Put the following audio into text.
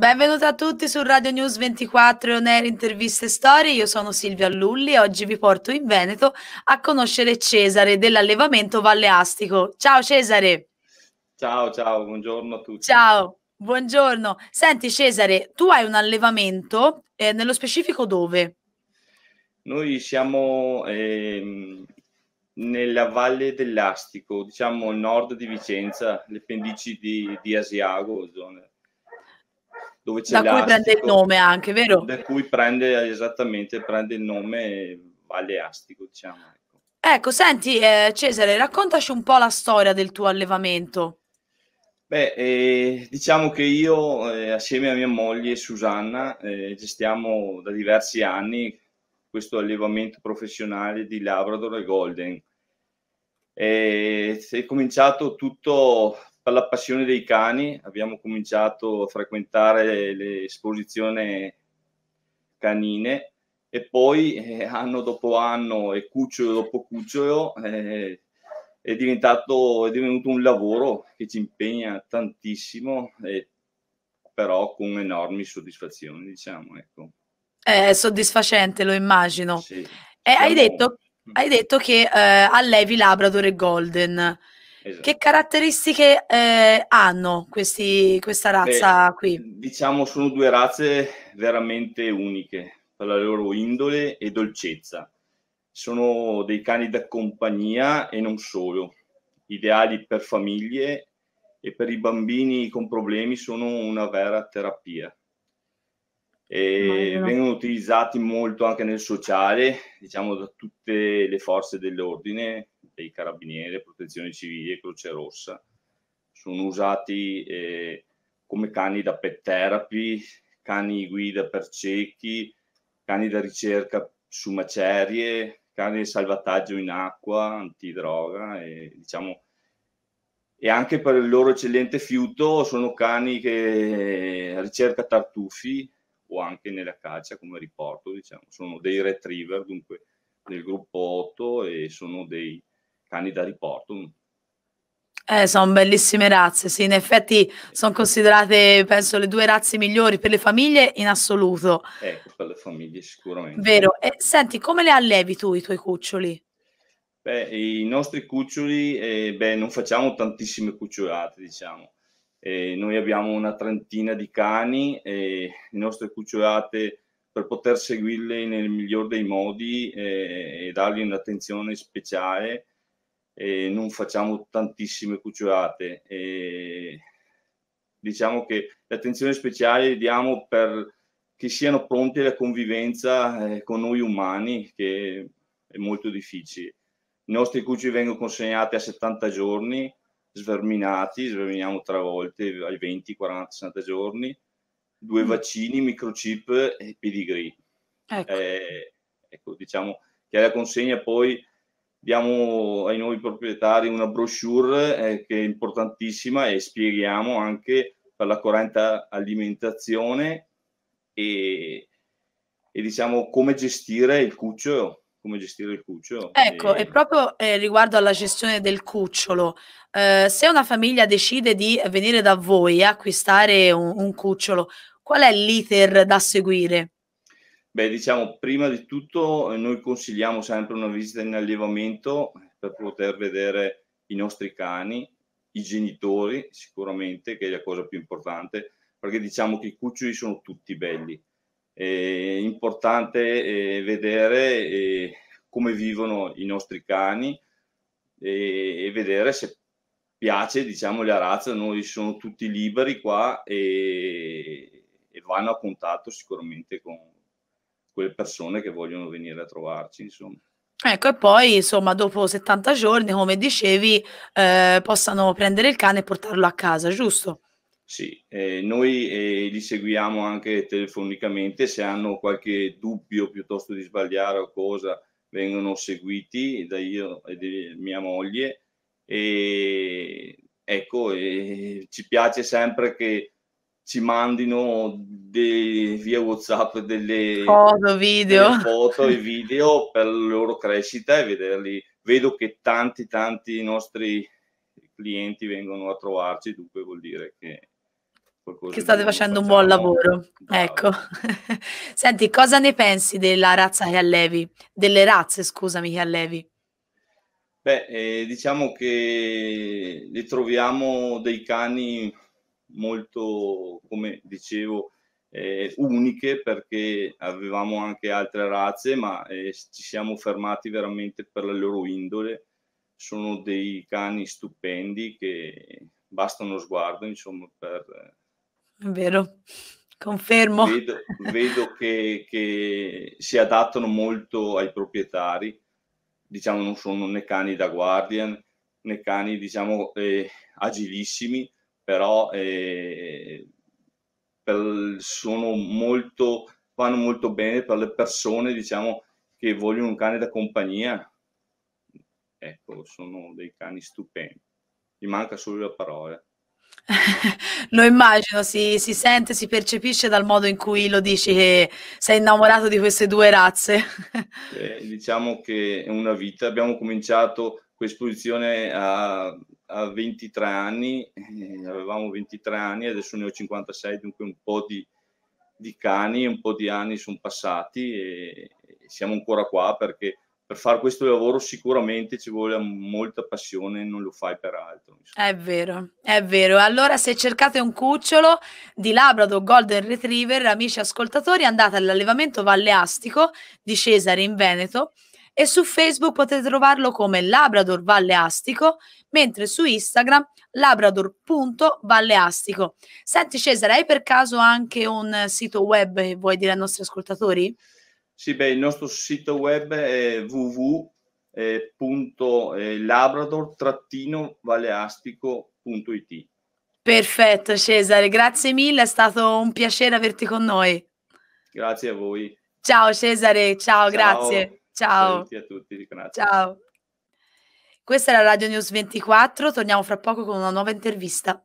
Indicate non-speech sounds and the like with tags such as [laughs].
Benvenuti a tutti su Radio News 24 On Air Interviste Storie, io sono Silvia Lulli e oggi vi porto in Veneto a conoscere Cesare dell'allevamento Valleastico. Ciao Cesare! Ciao, ciao, buongiorno a tutti. Ciao, buongiorno. Senti Cesare, tu hai un allevamento, eh, nello specifico dove? Noi siamo eh, nella Valle dell'Astico, diciamo al nord di Vicenza, le pendici di, di Asiago, zona dove c'è da cui prende il nome anche, vero? Da cui prende esattamente prende il nome Valleastico, diciamo. Ecco, ecco senti eh, Cesare, raccontaci un po' la storia del tuo allevamento. Beh, eh, diciamo che io eh, assieme a mia moglie Susanna eh, gestiamo da diversi anni questo allevamento professionale di Labrador e Golden. Eh, è cominciato tutto dalla passione dei cani abbiamo cominciato a frequentare l'esposizione canine e poi eh, anno dopo anno e cucciolo dopo cucciolo eh, è diventato è divenuto un lavoro che ci impegna tantissimo eh, però con enormi soddisfazioni diciamo ecco è soddisfacente lo immagino sì, siamo... hai, detto, mm. hai detto che eh, allevi Labrador e Golden Esatto. Che caratteristiche eh, hanno questi, questa razza Beh, qui? Diciamo sono due razze veramente uniche per la loro indole e dolcezza. Sono dei cani da compagnia e non solo, ideali per famiglie e per i bambini con problemi sono una vera terapia. E vengono utilizzati molto anche nel sociale, diciamo da tutte le forze dell'ordine, dei carabinieri, protezione civile e Croce Rossa. Sono usati eh, come cani da pet therapy, cani guida per ciechi, cani da ricerca su macerie, cani di salvataggio in acqua, antidroga e diciamo e anche per il loro eccellente fiuto sono cani che eh, ricerca tartufi o anche nella caccia come riporto, diciamo, sono dei retriever, dunque del gruppo 8 e sono dei cani da riporto. Eh, sono bellissime razze, sì, in effetti sono considerate, penso, le due razze migliori per le famiglie in assoluto. Ecco, per le famiglie sicuramente. Vero. E, senti, come le allevi tu i tuoi cuccioli? Beh, i nostri cuccioli, eh, beh, non facciamo tantissime cucciolate, diciamo. Eh, noi abbiamo una trentina di cani e le nostre cucciolate, per poter seguirle nel miglior dei modi eh, e dargli un'attenzione speciale, eh, non facciamo tantissime cucciolate. Eh, diciamo che l'attenzione speciale diamo per che siano pronti alla convivenza eh, con noi umani, che è molto difficile. I nostri cucci vengono consegnati a 70 giorni, sverminati, sverminiamo tre volte ai 20, 40, 60 giorni, due mm. vaccini, microchip e pedigree. Ecco. Eh, ecco, diciamo che la consegna poi diamo ai nuovi proprietari una brochure eh, che è importantissima e spieghiamo anche per la corrente alimentazione e, e diciamo come gestire il cucciolo come gestire il cucciolo. Ecco, e, e proprio eh, riguardo alla gestione del cucciolo, eh, se una famiglia decide di venire da voi e acquistare un, un, cucciolo, qual è l'iter da seguire? Beh, diciamo, prima di tutto eh, noi consigliamo sempre una visita in allevamento eh, per poter vedere i nostri cani, i genitori sicuramente, che è la cosa più importante, perché diciamo che i cuccioli sono tutti belli. È importante eh, vedere come vivono i nostri cani e vedere se piace diciamo, la razza, noi sono tutti liberi qua e, e vanno a contatto sicuramente con, persone che vogliono venire a trovarci, insomma. Ecco, e poi insomma, dopo 70 giorni, come dicevi, eh, possano prendere il cane e portarlo a casa, giusto? Sì, eh, noi eh, li seguiamo anche telefonicamente, se hanno qualche dubbio piuttosto di sbagliare o cosa, vengono seguiti da io e da mia moglie e ecco, ci piace sempre che ci mandino dei, via WhatsApp delle foto, video. Delle foto e video per la loro crescita e vederli. Vedo che tanti, tanti nostri clienti vengono a trovarci, dunque vuol dire che che state facendo un buon lavoro. Bravo. Ecco. [laughs] Senti, cosa ne pensi della razza che allevi? Delle razze, scusami, che allevi? Beh, eh, diciamo che li troviamo dei cani molto, come dicevo, eh, uniche perché avevamo anche altre razze, ma eh, ci siamo fermati veramente per la loro indole. Sono dei cani stupendi che bastano sguardo, insomma, per... È vero, confermo. Vedo, vedo che, che, si adattano molto ai proprietari, diciamo non sono né cani da guardian né cani, diciamo, eh, agilissimi, però eh, sono molto, vanno molto bene per le persone diciamo, che vogliono un cane da compagnia. Ecco, sono dei cani stupendi. mi manca solo la parola. [laughs] lo immagino, si, si, sente, si percepisce dal modo in cui lo dici che sei innamorato di queste due razze. eh, diciamo che è una vita. Abbiamo cominciato questa esposizione a a 23 anni, eh, avevamo 23 anni, adesso ne ho 56, dunque un po' di, di cani, un po' di anni sono passati e, e siamo ancora qua perché per fare questo lavoro sicuramente ci vuole molta passione, non lo fai per altro. È vero, è vero. Allora se cercate un cucciolo di Labrador Golden Retriever, amici ascoltatori, andate all'allevamento Valle Astico di Cesare in Veneto e su Facebook potete trovarlo come Labrador Valle Astico, mentre su Instagram labrador.valleastico. Senti Cesare, hai per caso anche un sito web che vuoi dire ai nostri ascoltatori? Sì, beh, il nostro sito web è www.labrador-valleastico.it Perfetto Cesare, grazie mille, è stato un piacere averti con noi. Grazie a voi. Ciao Cesare, ciao. ciao. grazie. Ciao. Saluti a tutti, Riconaccio. Ciao. Questa era Radio News 24, torniamo fra poco con una nuova intervista.